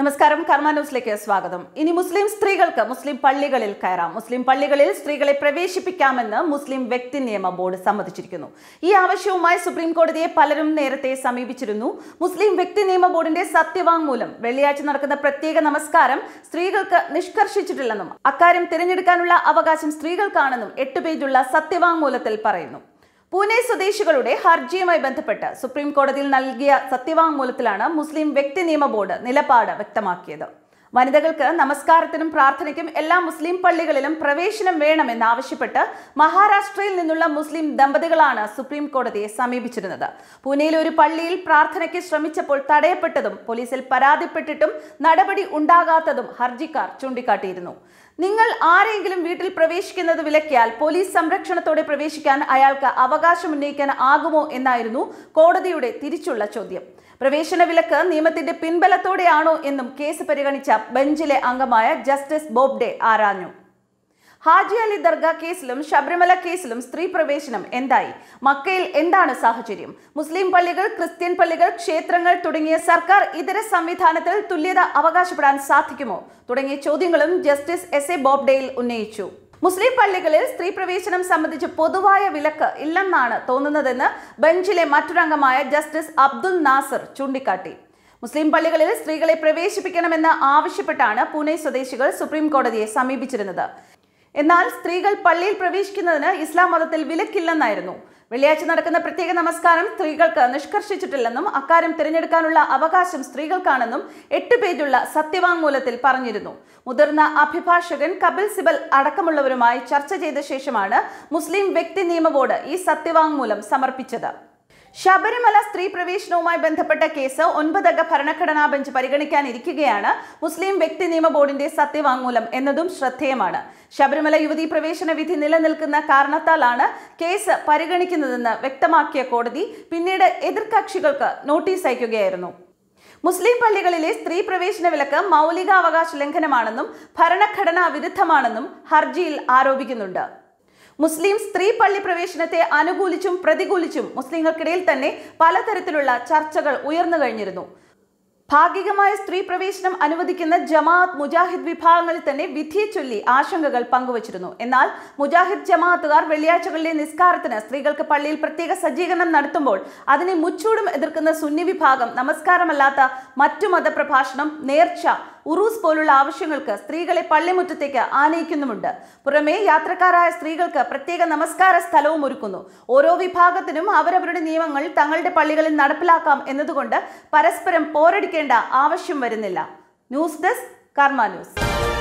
നമസ്കാരം കർമ്മ ന്യൂസിലേക്ക് സ്വാഗതം ഇനി മുസ്ലിം സ്ത്രീകൾക്ക് മുസ്ലിം പള്ളികളിൽ കയറാം മുസ്ലിം പള്ളികളിൽ സ്ത്രീകളെ പ്രവേശിപ്പിക്കാമെന്ന് മുസ്ലിം വ്യക്തി നിയമ ബോർഡ് സമ്മതിച്ചിരിക്കുന്നു ഈ ആവശ്യവുമായി സുപ്രീം കോടതിയെ പലരും നേരത്തെ സമീപിച്ചിരുന്നു മുസ്ലിം വ്യക്തി നിയമ ബോർഡിന്റെ സത്യവാങ്മൂലം വെള്ളിയാഴ്ച നടക്കുന്ന പ്രത്യേക നമസ്കാരം സ്ത്രീകൾക്ക് നിഷ്കർഷിച്ചിട്ടില്ലെന്നും അക്കാര്യം തിരഞ്ഞെടുക്കാനുള്ള അവകാശം സ്ത്രീകൾക്കാണെന്നും എട്ട് പേജുള്ള സത്യവാങ്മൂലത്തിൽ പറയുന്നു പൂനെ സ്വദേശികളുടെ ഹർജിയുമായി ബന്ധപ്പെട്ട് സുപ്രീം കോടതിയിൽ നൽകിയ സത്യവാങ്മൂലത്തിലാണ് മുസ്ലിം വ്യക്തി നിയമ ബോർഡ് നിലപാട് വ്യക്തമാക്കിയത് വനിതകൾക്ക് നമസ്കാരത്തിനും പ്രാർത്ഥനയ്ക്കും എല്ലാ മുസ്ലിം പള്ളികളിലും പ്രവേശനം വേണമെന്നാവശ്യപ്പെട്ട് മഹാരാഷ്ട്രയിൽ നിന്നുള്ള മുസ്ലിം ദമ്പതികളാണ് സുപ്രീം കോടതിയെ സമീപിച്ചിരുന്നത് പൂനെയിലെ ഒരു പള്ളിയിൽ പ്രാർത്ഥനയ്ക്ക് ശ്രമിച്ചപ്പോൾ തടയപ്പെട്ടതും പോലീസിൽ പരാതിപ്പെട്ടിട്ടും നടപടി ഉണ്ടാകാത്തതും ഹർജിക്കാർ ചൂണ്ടിക്കാട്ടിയിരുന്നു നിങ്ങൾ ആരെങ്കിലും വീട്ടിൽ പ്രവേശിക്കുന്നത് വിലക്കിയാൽ പോലീസ് സംരക്ഷണത്തോടെ പ്രവേശിക്കാൻ അയാൾക്ക് അവകാശം ഉന്നയിക്കാൻ ആകുമോ എന്നായിരുന്നു കോടതിയുടെ തിരിച്ചുള്ള ചോദ്യം പ്രവേശന വിലക്ക് നിയമത്തിന്റെ പിൻബലത്തോടെയാണോ എന്നും കേസ് പരിഗണിച്ച ബെഞ്ചിലെ അംഗമായ ജസ്റ്റിസ് ബോബ്ഡെ ആരാഞ്ഞു ഹാജി അലി ദർഗ കേസിലും ശബരിമല കേസിലും സ്ത്രീ പ്രവേശനം എന്തായി മക്കയിൽ എന്താണ് സാഹചര്യം മുസ്ലിം പള്ളികൾ ക്രിസ്ത്യൻ പള്ളികൾ ക്ഷേത്രങ്ങൾ തുടങ്ങിയ സർക്കാർ ഇതര സംവിധാനത്തിൽ തുല്യത അവകാശപ്പെടാൻ സാധിക്കുമോ തുടങ്ങിയ ചോദ്യങ്ങളും ജസ്റ്റിസ് എസ് എ ബോബ്ഡെയിൽ ഉന്നയിച്ചു മുസ്ലിം പള്ളികളിൽ സ്ത്രീ പ്രവേശനം സംബന്ധിച്ച് പൊതുവായ വിലക്ക് ഇല്ലെന്നാണ് തോന്നുന്നതെന്ന് ബെഞ്ചിലെ മറ്റൊരംഗമായ ജസ്റ്റിസ് അബ്ദുൽ നാസർ ചൂണ്ടിക്കാട്ടി മുസ്ലിം പള്ളികളിൽ സ്ത്രീകളെ പ്രവേശിപ്പിക്കണമെന്ന് ആവശ്യപ്പെട്ടാണ് പൂനെ സ്വദേശികൾ സുപ്രീം കോടതിയെ സമീപിച്ചിരുന്നത് എന്നാൽ സ്ത്രീകൾ പള്ളിയിൽ പ്രവേശിക്കുന്നതിന് ഇസ്ലാം മതത്തിൽ വിലക്കില്ലെന്നായിരുന്നു വെള്ളിയാഴ്ച നടക്കുന്ന പ്രത്യേക നമസ്കാരം സ്ത്രീകൾക്ക് നിഷ്കർഷിച്ചിട്ടില്ലെന്നും അക്കാര്യം തിരഞ്ഞെടുക്കാനുള്ള അവകാശം സ്ത്രീകൾക്കാണെന്നും എട്ട് പേജുള്ള സത്യവാങ്മൂലത്തിൽ പറഞ്ഞിരുന്നു മുതിർന്ന അഭിഭാഷകൻ കപിൽ സിബൽ അടക്കമുള്ളവരുമായി ചർച്ച ചെയ്ത ശേഷമാണ് മുസ്ലിം വ്യക്തി നിയമ ബോർഡ് ഈ സത്യവാങ്മൂലം സമർപ്പിച്ചത് ശബരിമല സ്ത്രീ പ്രവേശനവുമായി ബന്ധപ്പെട്ട കേസ് ഒൻപതംഗ ഭരണഘടനാ ബെഞ്ച് പരിഗണിക്കാനിരിക്കുകയാണ് മുസ്ലിം വ്യക്തി നിയമ ബോർഡിന്റെ സത്യവാങ്മൂലം എന്നതും ശ്രദ്ധേയമാണ് ശബരിമല യുവതി പ്രവേശന വിധി നിലനിൽക്കുന്ന കാരണത്താലാണ് കേസ് പരിഗണിക്കുന്നതെന്ന് വ്യക്തമാക്കിയ കോടതി പിന്നീട് എതിർകക്ഷികൾക്ക് നോട്ടീസ് അയക്കുകയായിരുന്നു മുസ്ലിം പള്ളികളിലെ സ്ത്രീ പ്രവേശന വിലക്ക് മൗലികാവകാശ ലംഘനമാണെന്നും ഭരണഘടനാ വിരുദ്ധമാണെന്നും ഹർജിയിൽ ആരോപിക്കുന്നുണ്ട് മുസ്ലിം സ്ത്രീ പള്ളി പ്രവേശനത്തെ അനുകൂലിച്ചും പ്രതികൂലിച്ചും മുസ്ലിങ്ങൾക്കിടയിൽ തന്നെ പലതരത്തിലുള്ള ചർച്ചകൾ ഉയർന്നു കഴിഞ്ഞിരുന്നു ഭാഗികമായ സ്ത്രീ പ്രവേശനം അനുവദിക്കുന്ന ജമാഅത്ത് മുജാഹിദ് വിഭാഗങ്ങളിൽ തന്നെ വിധിയെ ചൊല്ലി ആശങ്കകൾ പങ്കുവച്ചിരുന്നു എന്നാൽ മുജാഹിദ് ജമാഅത്തുകാർ വെള്ളിയാഴ്ചകളിലെ നിസ്കാരത്തിന് സ്ത്രീകൾക്ക് പള്ളിയിൽ പ്രത്യേക സജ്ജീകരണം നടത്തുമ്പോൾ അതിനെ മുച്ചൂടും എതിർക്കുന്ന സുന്നി വിഭാഗം നമസ്കാരമല്ലാത്ത മറ്റു മതപ്രഭാഷണം നേർച്ച ഉറൂസ് പോലുള്ള ആവശ്യങ്ങൾക്ക് സ്ത്രീകളെ പള്ളിമുറ്റത്തേക്ക് ആനയിക്കുന്നുമുണ്ട് പുറമേ യാത്രക്കാരായ സ്ത്രീകൾക്ക് പ്രത്യേക നമസ്കാര സ്ഥലവും ഒരുക്കുന്നു ഓരോ വിഭാഗത്തിനും അവരവരുടെ നിയമങ്ങൾ തങ്ങളുടെ പള്ളികളിൽ നടപ്പിലാക്കാം എന്നതുകൊണ്ട് പരസ്പരം പോരടിക്കുന്ന ശ്രദ്ധിക്കേണ്ട ആവശ്യം വരുന്നില്ല ന്യൂസ് ഡെസ്ക് കർമ്മ ന്യൂസ്